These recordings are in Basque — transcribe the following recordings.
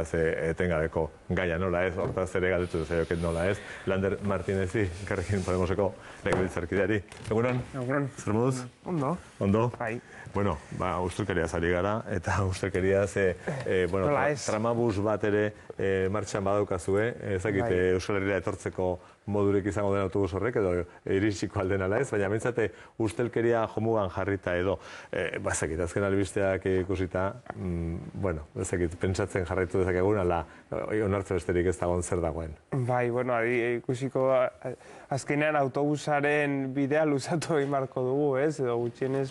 ez eh, eh, etengabeko gaia nola ez, hortaz ere galdetu dezaio nola ez. Lander Martinezi, Karrekin Podemoseko legebiltzarkideari. Egunon? Egunon. Zer moduz? Ondo. Ondo? Bai. Bueno, ba, zari gara, eta uste ze, eh, bueno, tramabuz bat ere martxan badaukazue, ezakite bai. etortzeko modurik izango den autobus horrek edo e, irisiko alden ala ez, baina bintzate ustelkeria jomugan jarrita edo, e, ba, azken albisteak ikusita, mm, bueno, bazakit, pentsatzen jarraitu dezakegun, ala, onartze besterik ez dagoen zer dagoen. Bai, bueno, adi, ikusiko, azkenean autobusaren bidea luzatu marko dugu, ez, edo gutxienez,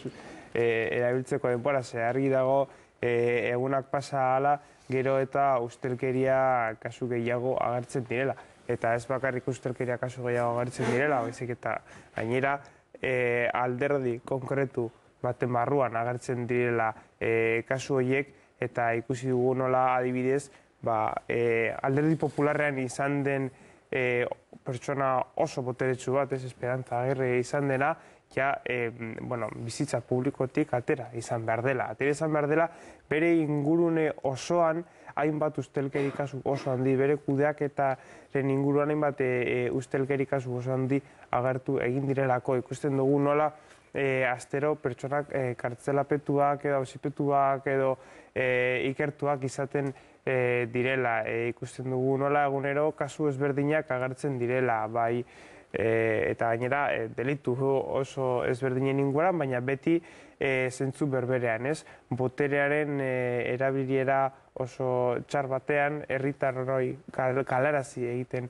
e, erabiltzeko denbora, ze argi dago, e, egunak pasa ala, gero eta ustelkeria kasu gehiago agertzen direla eta ez bakarrik ustelkeria kasu gehiago agertzen direla, baizik eta gainera e, alderdi konkretu baten barruan agertzen direla e, kasu horiek eta ikusi dugu nola adibidez, ba, e, alderdi popularrean izan den e, pertsona oso boteretsu bat, ez esperantza agerre izan dena, ja, e, bueno, bizitza publikotik atera izan behar dela. Atera izan behar dela, bere ingurune osoan, hainbat ustelkeri kasu oso handi, bere kudeak eta ren inguruan hainbat e, e, kasu oso handi agertu egin direlako. Ikusten dugu nola, e, astero pertsonak e, kartzelapetuak edo ausipetuak edo e, ikertuak izaten e, direla. E, ikusten dugu nola egunero kasu ezberdinak agertzen direla, bai, E, eta gainera e, delitu oso ezberdinen inguran, baina beti e, zentzu berberean, ez? Boterearen erabiliera oso txar batean erritarroi kalarazi egiten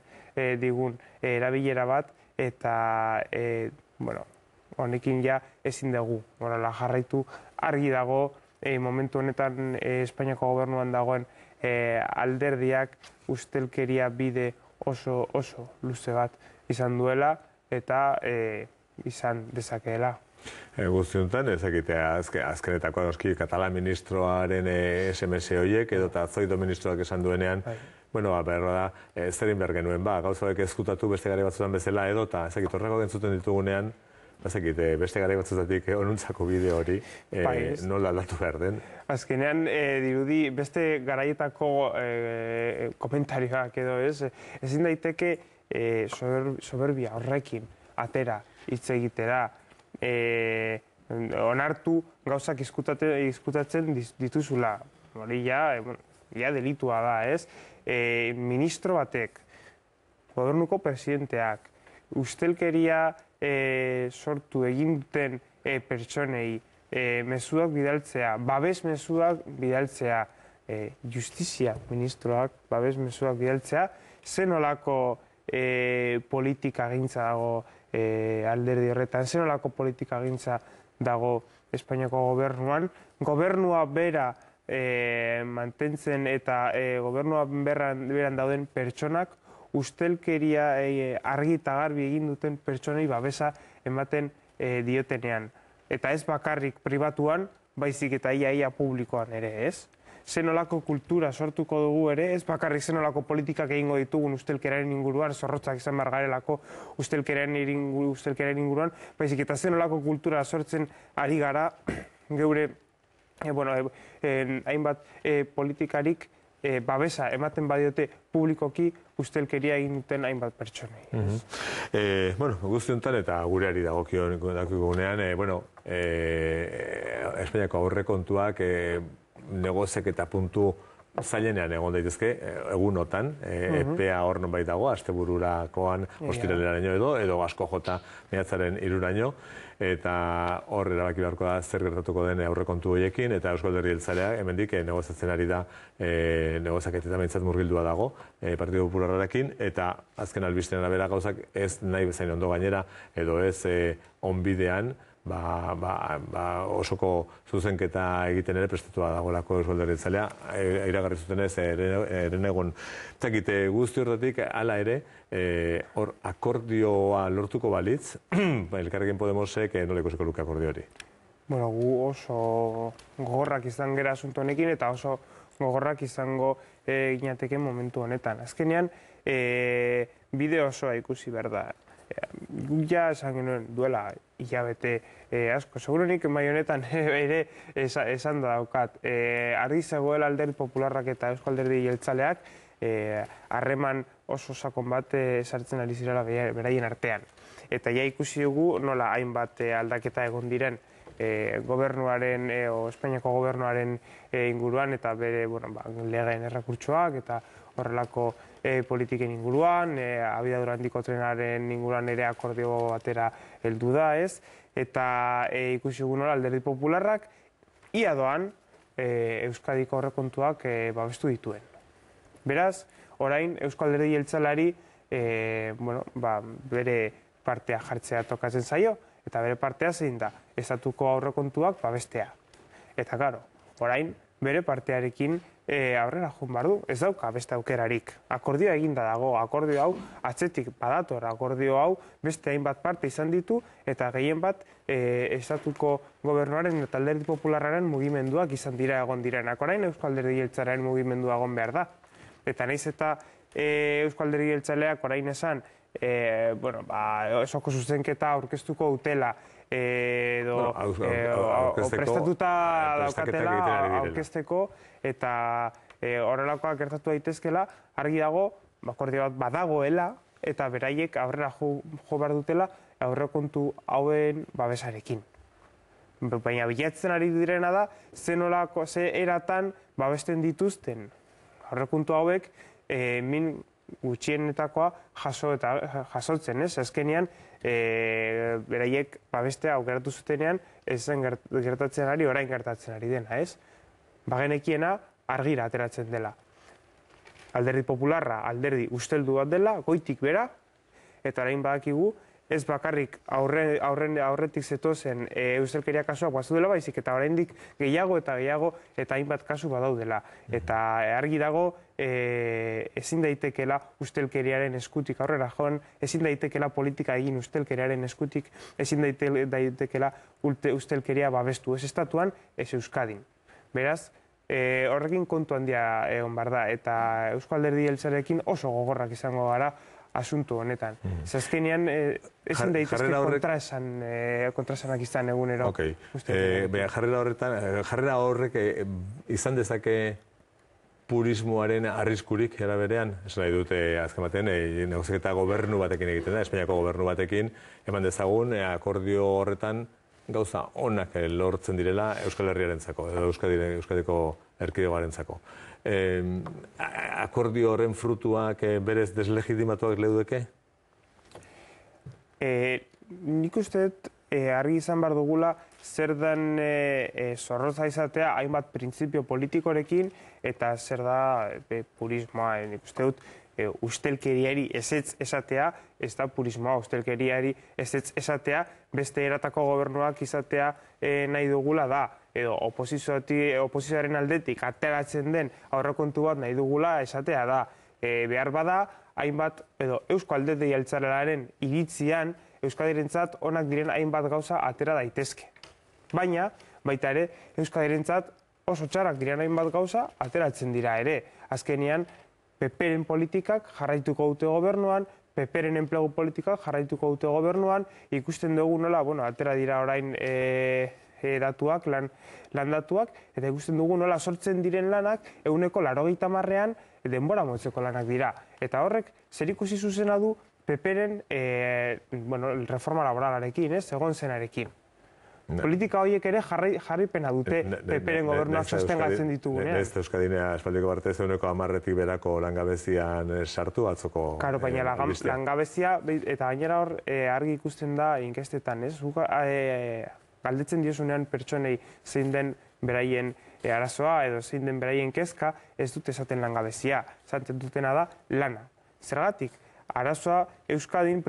digun erabiliera bat, eta, bueno, honekin ja ezin dugu, horrela jarraitu argi dago, momentu honetan Espainiako gobernuan dagoen alderdiak ustelkeria bide oso, oso luze bat izan duela eta e, izan dezakeela. E, guztiuntan, ezakitea azke, azkenetako noski katala ministroaren e, SMS horiek edo eta zoido ministroak esan duenean, Hai. bueno, ba, berra da, e, ba, gauza ezkutatu beste gari batzutan bezala edo eta ezakit horreko gentzuten ditugunean, ba, ezakit, e, beste gari batzutatik e, onuntzako bideo hori e, bai, nola aldatu behar den. Azkenean, e, dirudi, beste garaietako e, e komentarioak edo ez, ezin daiteke, e, soberbia horrekin atera hitz egitera e, onartu gauzak izkutatzen dituzula. Hori ja, e, ja delitua da, ez? E, ministro batek, gobernuko presidenteak, ustelkeria e, sortu egin duten e, pertsonei e, mesuak bidaltzea, babes mesuak bidaltzea, e, justizia ministroak babes mesuak bidaltzea, zen olako e, politika gintza dago e, alderdi horretan, zer politika gintza dago Espainiako gobernuan. Gobernua bera e, mantentzen eta e, gobernua beran, dauden pertsonak, ustelkeria e, argi eta garbi egin duten pertsonei babesa ematen e, diotenean. Eta ez bakarrik pribatuan, baizik eta iaia publikoan ere ez zenolako kultura sortuko dugu ere, ez bakarrik zenolako politikak egingo ditugun ustelkeraren inguruan, zorrotzak izan margarelako garelako ustelkeraren, inguruan, ustelkeraren inguruan, baizik eta zenolako kultura sortzen ari gara, geure, e, bueno, e, hainbat e, politikarik, e, babesa, ematen badiote publikoki ustelkeria egin duten hainbat pertsonei. Mm bueno, guzti honetan eta gureari dagokion dakigunean, e, bueno, e, Espainiako aurrekontuak kontuak, negozek eta puntu zailenean egon daitezke, e, egunotan, e, mhm. EPA hor non baitago, azte bururakoan edo, edo asko jota mehatzaren iruraino, eta hor erabaki beharko da zer gertatuko den aurrekontu kontu eta eusko derri eltzaleak, hemen dik, e, negozatzen ari da, negozak eta murgildua dago, Partido Popularrarekin, eta azken albisten bera gauzak ez nahi bezain ondo gainera, edo ez onbidean, Ba, ba, ba, osoko zuzenketa egiten ere prestatua dagoelako eusolderen zalea, e, iragarri zuten ez, eren egon takite eh, guzti horretik, ala ere, eh, hor akordioa lortuko balitz, ba, elkarrekin Podemosek eh, nola ikusiko luke akordio hori? Bueno, gu oso gogorrak izan gera asunto honekin eta oso gogorrak izango e, ginateke momentu honetan. Azkenean, e, bide osoa ikusi behar da. E, ja esan genuen duela hilabete e, asko. Segurunik mai honetan ere esan da daukat. E, eh, alder alderdi popularrak eta eusko alderdi jeltzaleak eh, harreman e, oso sakon bat esartzen ari zirela beraien artean. Eta ja ikusi dugu nola hainbat aldaketa egon diren e, gobernuaren, o, Espainiako gobernuaren e, inguruan eta bere bueno, ba, legeen errakurtsoak eta horrelako e, politiken inguruan, e, abidadura handiko trenaren inguruan ere akordio batera heldu da, ez? Eta e, ikusi nola alderdi popularrak, ia doan e, Euskadiko horrekontuak e, babestu dituen. Beraz, orain Eusko jeltzalari e, bueno, ba, bere partea jartzea tokatzen zaio, eta bere partea zein da, estatuko aurrekontuak babestea. Eta karo, orain bere partearekin e, aurrera jun bardu, ez dauka beste aukerarik. Akordioa eginda dago, akordio hau atzetik badator, akordio hau beste hainbat parte izan ditu eta gehien bat e, estatuko gobernuaren eta alderdi popularraren mugimenduak izan dira egon diren. Akorain eusko alderdi geltzaren mugimendua egon behar da. Eta nahiz eta e, eusko alderdi geltzaleak orain esan, E, bueno, ba, esoko zuzenketa aurkeztuko utela edo eh, prestatuta eh, daukatela aukesteko eta eh, horrelakoak gertatu daitezkela argi dago bakordi bat badagoela eta beraiek aurrera jo behar dutela aurrekontu hauen babesarekin. Baina bilatzen ari direna da, ze nolako, ze eratan babesten dituzten. Aurrekontu hauek, min gutxienetakoa jasotzen, ez? Ezkenean, e, beraiek babestea aukeratu zutenean ez zen gertatzen ari orain gertatzen ari dena, ez? Bagenekiena argira ateratzen dela. Alderdi popularra, alderdi usteldu bat dela, goitik bera, eta orain badakigu, ez bakarrik aurre, aurre, aurretik zetozen e, eh, eustelkeria kasua guazu dela baizik, eta oraindik gehiago eta gehiago eta hainbat kasu badaudela. Eta eh, argi dago, e, ezin daitekela ustelkeriaren eskutik aurrera joan, ezin daitekela politika egin ustelkeriaren eskutik, ezin daitekela ulte, ustelkeria babestu ez estatuan, ez euskadin. Beraz, e, horrekin kontu handia egon da, eta Eusko Alderdi Eltzarekin oso gogorrak izango gara, asuntu honetan. Mm. Zazkenean, e, eh, ezin ja, daitezke horrek... kontrasan, e, kontrasanak izan egunero. Okay. E, jarrera, horretan, jarrera horrek izan dezake purismoaren arriskurik era berean, nahi dute eh, azken batean, e, gobernu batekin egiten da, Espainiako gobernu batekin, eman dezagun, eh, akordio horretan gauza onak lortzen direla Euskal Herriaren zako, edo Euskadire, Euskadiko erkidegoaren zako. akordio horren frutuak berez deslegitimatuak leudeke? Eh, nik uste e, argi izan behar dugula zer den e, eh, eh, zorroza izatea hainbat printzipio politikorekin eta zer da e, purismoa e, uste dut e, ustelkeriari ezetz esatea ez da purismoa ustelkeriari ezetz esatea beste eratako gobernuak izatea e, nahi dugula da edo oposizioaren aldetik ateratzen den aurrakontu bat nahi dugula esatea da behar bada hainbat edo Eusko Aldetei Altzarelaren iritzian Euskadirentzat onak diren hainbat gauza atera daitezke. Baina, baita ere, Euskadirentzat oso txarrak diren hainbat gauza ateratzen dira ere. Azkenean, peperen politikak jarraituko dute gobernuan, peperen enplegu politikak jarraituko dute gobernuan, ikusten dugu nola, bueno, atera dira orain e, e, datuak, lan, datuak, eta ikusten dugu nola sortzen diren lanak, eguneko larogeita marrean, denbora motzeko lanak dira. Eta horrek, zer ikusi zuzena du, PP-ren e, eh, bueno, reforma laboralarekin, ez, eh, egon zenarekin. Ne. Politika horiek ere jarri, jarri pena dute eh, PP-ren gobernua sostengatzen ditugu. Ne, ez Euskadinea espaldiko barte ez amarretik berako langabezian sartu atzoko. Karo, baina eh, langabezia, eta gainera hor e, argi ikusten da inkestetan, ez? e, galdetzen diosunean pertsonei zein den beraien arazoa edo zein den beraien kezka ez dute esaten langabezia. Zaten dutena da lana. Zergatik? arazoa Euskadin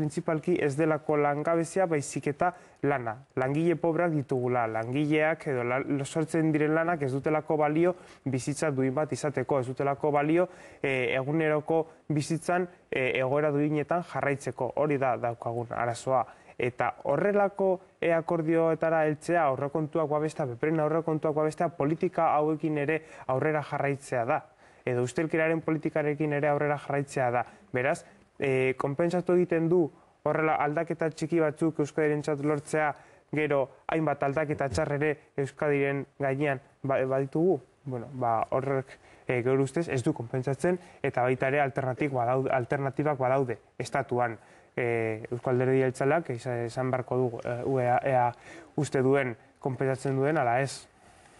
printzipalki ez delako langabezia baizik eta lana. Langile pobrak ditugula, langileak edo sortzen diren lanak ez dutelako balio bizitza duin bat izateko, ez dutelako balio eh, eguneroko bizitzan eh, egoera duinetan jarraitzeko, hori da daukagun arazoa. Eta horrelako eakordioetara akordioetara heltzea aurrekontuak babesta, beperen aurrekontuak politika hauekin ere aurrera jarraitzea da edo ustelkiraren politikarekin ere aurrera jarraitzea da. Beraz, e, eh, konpensatu egiten du horrela aldaketa txiki batzuk Euskadiren txat lortzea gero hainbat aldaketa txarrere Euskadiren gainean ba, baditugu, bueno, ba, horrek e, eh, gero ustez ez du konpentsatzen eta baita ere alternatik badaude, alternatibak badaude estatuan e, Eusko Alderdi Altzalak esan barko du e, ea, uste duen konpentsatzen duen ala ez.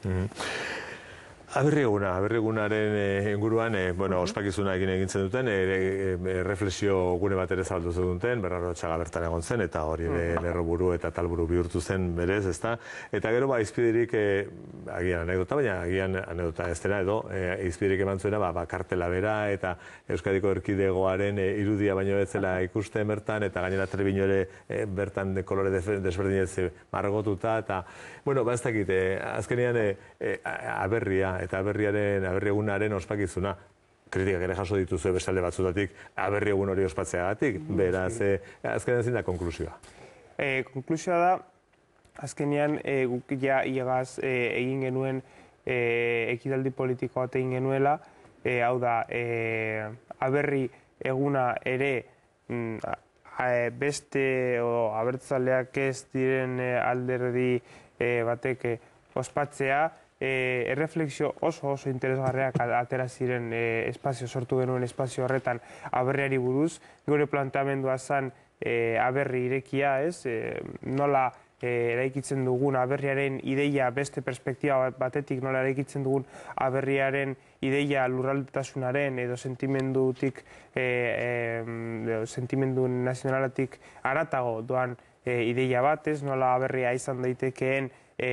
Mm Aberri eguna, eh, inguruan, eh, bueno, ospakizuna egin egintzen duten, eh, reflexio gune bat ere zaldu zu duten, berrarro egon zen, eta hori ere buru eta talburu bihurtu zen berez, ezta? Eta gero, ba, izpiderik, agian anekdota, baina agian anekdota ez dena, edo, izpiderik eman zuena, ba, ba, kartela bera, eta Euskadiko erkidegoaren irudia baino ez zela ikuste bertan, eta gainera trebino ere bertan de kolore desberdin ez margotuta, eta, bueno, ba, ez dakit, azkenean, aberria, eta aberriagunaren ospakizuna kritikak ere jaso dituzue bestalde batzutatik aberriagun hori ospatzeagatik, mm, beraz, eh, azkenean zin da, konklusioa. Eh, konklusioa da, azkenean eh, guk ja iegaz egin genuen ekidaldi politiko eta egin genuela, hau da, aberri eguna ere mm, beste o abertzaleak ez diren alderdi batek ospatzea, e, erreflexio oso oso interesgarriak atera ziren e, espazio sortu genuen espazio horretan aberriari buruz. Gure planteamendua zen e, aberri irekia, ez? E, nola eraikitzen dugun aberriaren ideia beste perspektiba batetik nola eraikitzen dugun aberriaren ideia lurraldetasunaren edo sentimendutik e, sentimendu nazionalatik aratago doan e, ideia bat, ez nola berria izan daitekeen e,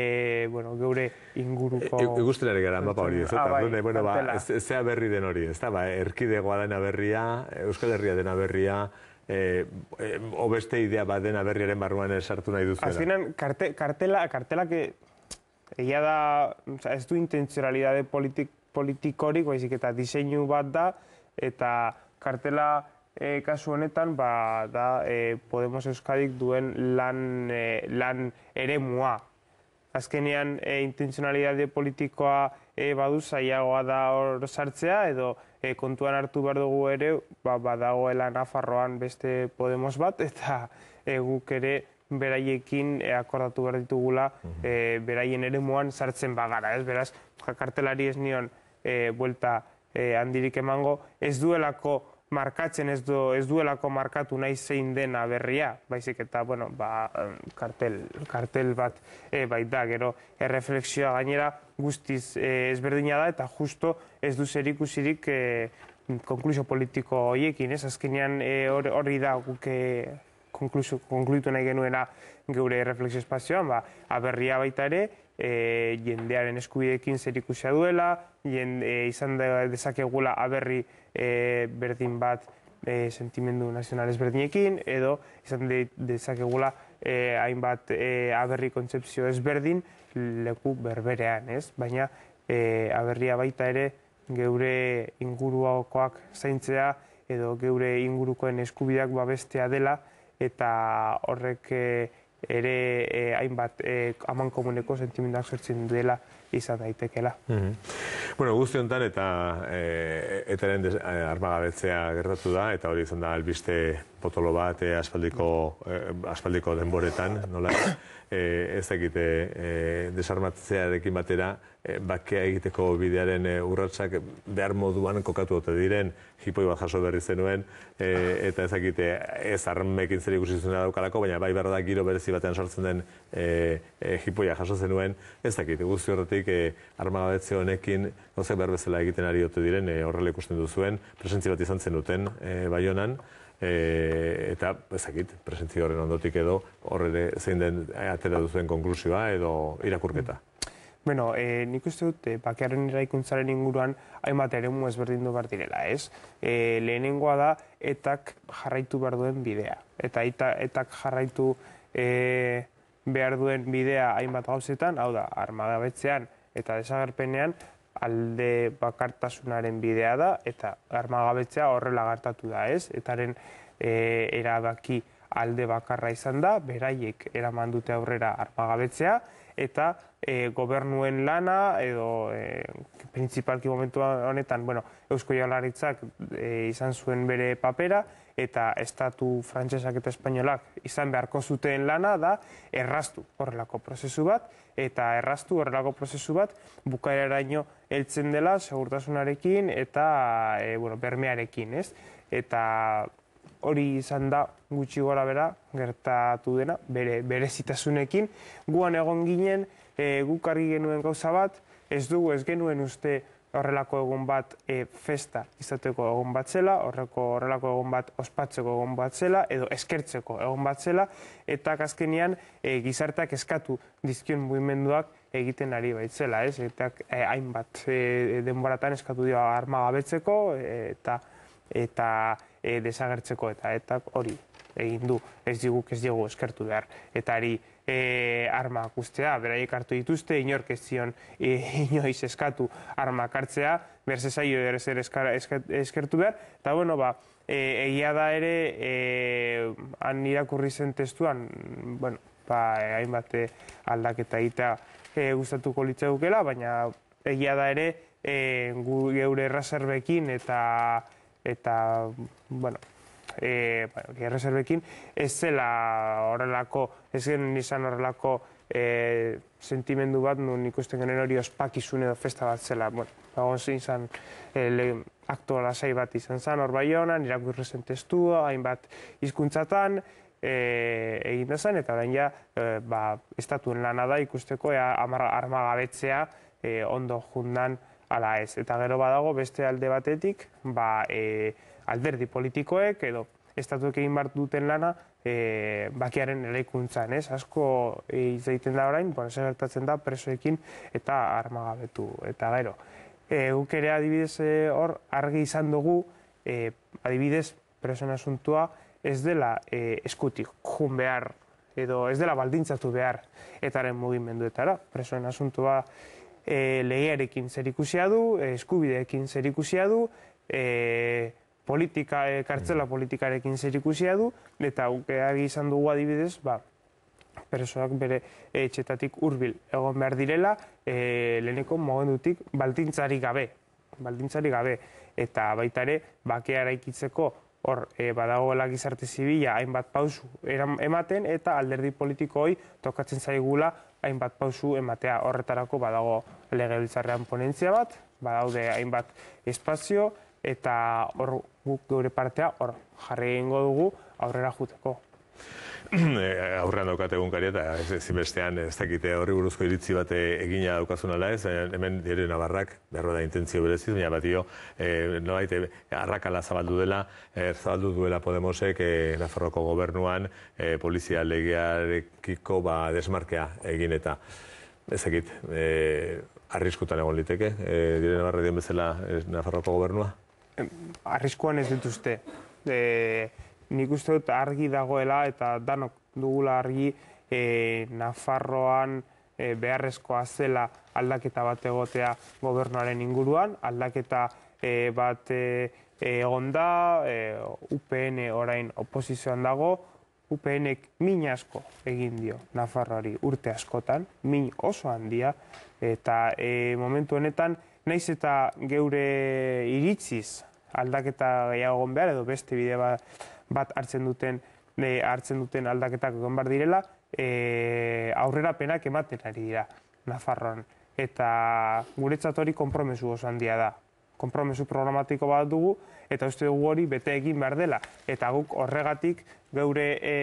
bueno, geure inguruko... E, e, eguzten ari gara, mapa hori, ez ah, eta, ah, bai, bueno, ba, ez, zea berri den hori, ez da, ba, erkidegoa dena berria, Euskal Herria dena berria, e, e, obeste idea bat dena berriaren barruan esartu nahi duzuela. Azkenean, karte, kartela, kartela, que egia da, oza, ez du intentzionalidade politik, politikorik, baizik eta diseinu bat da, eta kartela e, kasu honetan, ba, da e, Podemos Euskadik duen lan, e, lan ere mua. Azkenean, e, politikoa e, badu zaiagoa da hor sartzea, edo e, kontuan hartu behar dugu ere, ba, badagoela Nafarroan beste Podemos bat, eta e, guk ere beraiekin akordatu behar ditugula, beraien ere muan sartzen bagara. Ez? Beraz, kartelari ez nion e, buelta e, handirik emango, ez duelako markatzen ez, du, ez duelako markatu nahi zein dena berria, baizik eta, bueno, ba, kartel, kartel bat e, bai da, gero, erreflexioa gainera guztiz e, ezberdina da, eta justo ez du zer ikusirik e, konklusio politiko hoiekin, ez? Azkenean hori e, da guk e, konklusio, konkluitu nahi genuena geure erreflexio espazioan, ba, aberria baita ere, e, jendearen eskubidekin zer duela, jende, eh, izan da dezakegula aberri eh, berdin bat sentimendu nazional ezberdinekin, edo izan de, dezakegula hainbat e, aberri kontzeptzio ezberdin leku berberean, ez? Baina aberria baita ere geure inguruakoak zaintzea edo geure ingurukoen eskubideak babestea dela eta horrek ere eh, hainbat eh, aman komuneko sentimendak sortzen dela izan daitekela. Mhm. Bueno, guzti eta eh, eta eh, armagabetzea gertatu da, eta hori izan da albiste potolo bat eh, aspaldiko aspaldiko denboretan, nola ez egite desarmatzea desarmatzearekin batera bakia egiteko bidearen urratsak behar moduan kokatu dute diren hipoi bat jaso berri zenuen eta ez egite ez armekin zer ikusi daukalako, baina bai berra da giro berezi batean sartzen den hipoia jaso zenuen, ez egite guzti zergatik e, eh, armagabetze honekin gozak behar bezala egiten ari ote diren e, horrela ikusten duzuen, presentzi bat izan zen duten e, eh, bai honan, eta ezakit, presentzi horren ondotik edo horre zein den e, atera duzuen konklusioa edo irakurketa. Bueno, eh, nik uste dut, eh, bakearen eraikuntzaren inguruan, hainbat ere mu ezberdin du behar direla, ez? Eh, lehenengoa da, etak jarraitu behar duen bidea. Eta etak jarraitu eh, behar duen bidea hainbat gauzetan, hau da, armagabetzean eta desagerpenean alde bakartasunaren bidea da, eta armagabetzea horrela lagartatu da, ez? Etaren eh, erabaki alde bakarra izan da, beraiek eraman dute aurrera armagabetzea, eta eh, gobernuen lana, edo eh, principalki momentu honetan, bueno, Eusko Jalaritzak izan zuen bere papera, eta estatu frantsesak eta espainolak izan beharko zuten lana da erraztu horrelako prozesu bat eta erraztu horrelako prozesu bat bukaeraraino heltzen dela segurtasunarekin eta e, bueno, bermearekin, ez? Eta hori izan da gutxi gora bera gertatu dena bere berezitasunekin guan egon ginen e, guk argi genuen gauza bat ez dugu ez genuen uste horrelako egun bat e, festa izateko egun bat zela, horreko horrelako egun bat ospatzeko egun bat zela, edo eskertzeko egun bat zela, eta azkenean e, gizarteak eskatu dizkion mugimenduak egiten ari baitzela, ez? Eta eh, hainbat e, denboratan eskatu dio armagabetzeko e, eta eta desagertzeko eta eta hori egin du ez digu ez digu eskertu behar eta ari e, arma guztea, beraiek hartu dituzte, inork ez zion e, inoiz eskatu arma kartzea, berze zaio ere zer eskertu behar, eta bueno, ba, e, egia da ere, e, han irakurri zen testuan, bueno, ba, e, hainbat aldaketa eta e, gustatuko litzegukela, baina egia da ere, e, gure errazerbekin eta eta, bueno, e, erreserbekin, ez zela horrelako, ez genuen izan horrelako eh, sentimendu bat, nuen ikusten genuen hori ospakizun edo festa bat zela. Bueno, Egon zan, eh, bat izan zan, hor bai honan, irakurri zen testua, hainbat izkuntzatan, egin da eta orain ba, estatuen lana da ikusteko, armagabetzea ondo jundan ala ez. Eta gero badago beste alde batetik, ba, e, alderdi politikoek edo estatuek egin bat duten lana e, eh, bakiaren eraikuntzan, ez? Asko hitz egiten da orain, bueno, zer gertatzen da presoekin eta armagabetu eta gero. Eh, guk ere adibidez e, hor argi izan dugu e, adibidez presoen asuntua ez dela e, eskutik jun behar edo ez dela baldintzatu behar etaren mugimenduetara. Presoen asuntua eh legearekin zerikusia du, eskubideekin zerikusia du, eh politika, e, kartzela mm. politikarekin zer du, eta aukera eh, izan dugu adibidez, ba, presoak bere etxetatik hurbil egon behar direla, eh, leheneko mogendutik baldintzari gabe, baldintzari gabe, eta baita ere, bakea eraikitzeko, hor, e, badagoela gizarte zibila hainbat pausu ematen, eta alderdi politikoi tokatzen zaigula hainbat pausu ematea horretarako badago legebiltzarrean ponentzia bat, badaude hainbat espazio, eta hor guk partea hor jarri egingo dugu aurrera juteko. Eh, aurrean daukat egun eta ezinbestean ez dakite horri buruzko iritzi bat eh, egina daukazunala ez, eh, hemen direna nabarrak, berro da intentzio berezit, baina bat dio, no baite, arrakala zabaldu dela, zabaldu duela Podemosek, Nafarroko gobernuan, polizia legearekiko ba, desmarkea egin eta ez dakit, arriskutan egon liteke, direna dire nabarra dien bezala Nafarroko gobernua? arriskuan ez dituzte. uste. E, nik uste dut argi dagoela eta danok dugula argi e, Nafarroan e, beharrezkoa zela aldaketa bat egotea gobernuaren inguruan, aldaketa e, bat e, e, egon da, e, UPN orain oposizioan dago, UPNek min asko egin dio Nafarroari urte askotan, min oso handia, eta e, momentu honetan, Naiz eta geure iritziz aldaketa gehiago egon behar, edo beste bide ba-, bat hartzen duten e, hartzen duten aldaketak egon behar direla, e, aurrera penak ematen ari dira Nafarroan. Eta guretzat hori kompromesu oso handia da. Kompromesu programatiko bat dugu, eta uste dugu hori bete egin behar dela. Eta guk horregatik geure e,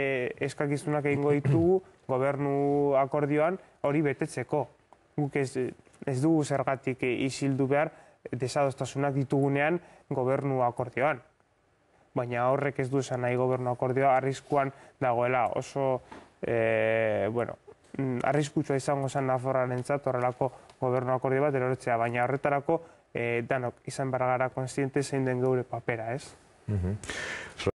eskakizunak egingo ditugu gobernu akordioan hori betetzeko. Guk ez ez dugu zergatik izildu behar desadoztasunak ditugunean gobernu akordioan. Baina horrek ez du esan nahi gobernu akordioa arriskuan dagoela oso, eh, bueno, mm, arriskutua izango zen naforaren horrelako gobernu akordio bat erortzea, baina horretarako eh, danok izan bargara konstiente zein den geure papera, ez? Mhm.